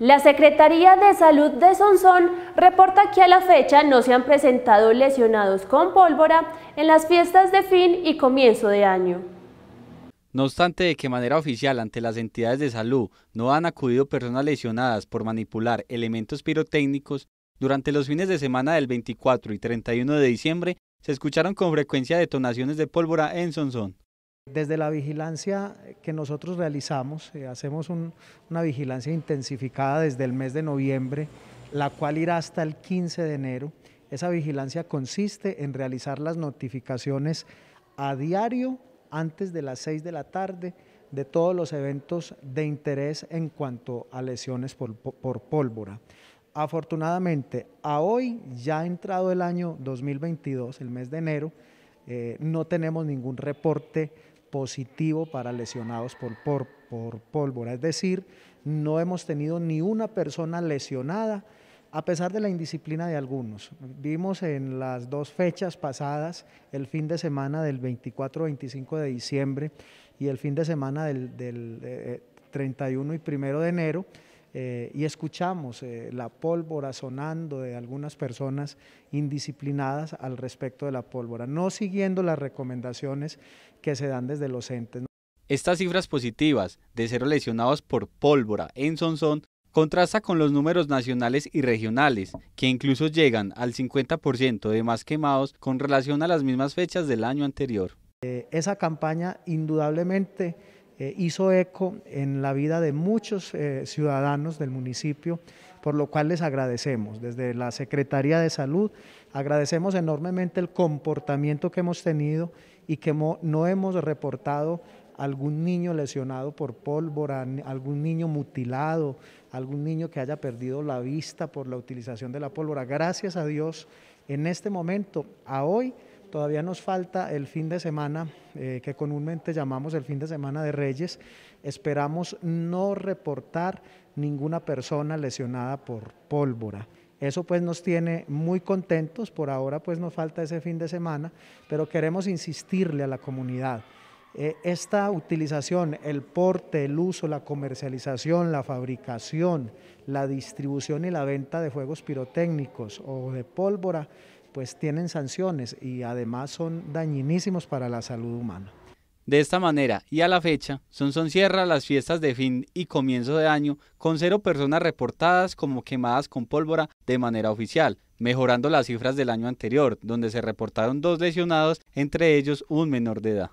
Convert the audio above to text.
La Secretaría de Salud de Sonsón reporta que a la fecha no se han presentado lesionados con pólvora en las fiestas de fin y comienzo de año. No obstante de que manera oficial ante las entidades de salud no han acudido personas lesionadas por manipular elementos pirotécnicos, durante los fines de semana del 24 y 31 de diciembre se escucharon con frecuencia detonaciones de pólvora en Sonsón. Desde la vigilancia que nosotros realizamos, eh, hacemos una vigilancia intensificada desde el mes de noviembre, la cual irá hasta el 15 de enero. Esa vigilancia consiste en realizar las notificaciones a diario antes de las 6 de la tarde de todos los eventos de interés en cuanto a lesiones por, pólvora. Afortunadamente, a hoy, ya ha entrado el año 2022, el mes de enero, eh, no tenemos ningún reporte positivo para lesionados por, pólvora. Es decir, no hemos tenido ni una persona lesionada, a pesar de la indisciplina de algunos. Vimos en las dos fechas pasadas, el fin de semana del 24-25 de diciembre y el fin de semana del, 31 eh, y 1 de enero, eh, y escuchamos eh, la pólvora sonando de algunas personas indisciplinadas al respecto de la pólvora, no siguiendo las recomendaciones que se dan desde los entes. Estas cifras positivas de ser lesionados por pólvora en Sonsón contrasta con los números nacionales y regionales, que incluso llegan al 50% de más quemados con relación a las mismas fechas del año anterior. Eh, esa campaña indudablemente eh, hizo eco en la vida de muchos eh, ciudadanos del municipio, por lo cual les agradecemos. Desde la Secretaría de Salud agradecemos enormemente el comportamiento que hemos tenido y que no hemos reportado algún niño lesionado por pólvora, algún niño mutilado, algún niño que haya perdido la vista por la utilización de la pólvora. Gracias a Dios, en este momento, a hoy, Todavía nos falta el fin de semana, eh, que comúnmente llamamos el fin de semana de Reyes. Esperamos no reportar ninguna persona lesionada por pólvora. Eso pues nos tiene muy contentos, por ahora pues nos falta ese fin de semana, pero queremos insistirle a la comunidad. Eh, esta utilización, el porte, el uso, la comercialización, la fabricación, la distribución y la venta de fuegos pirotécnicos o de pólvora pues tienen sanciones y además son dañinísimos para la salud humana. De esta manera y a la fecha, son cierra las fiestas de fin y comienzo de año con cero personas reportadas como quemadas con pólvora de manera oficial, mejorando las cifras del año anterior, donde se reportaron dos lesionados, entre ellos un menor de edad.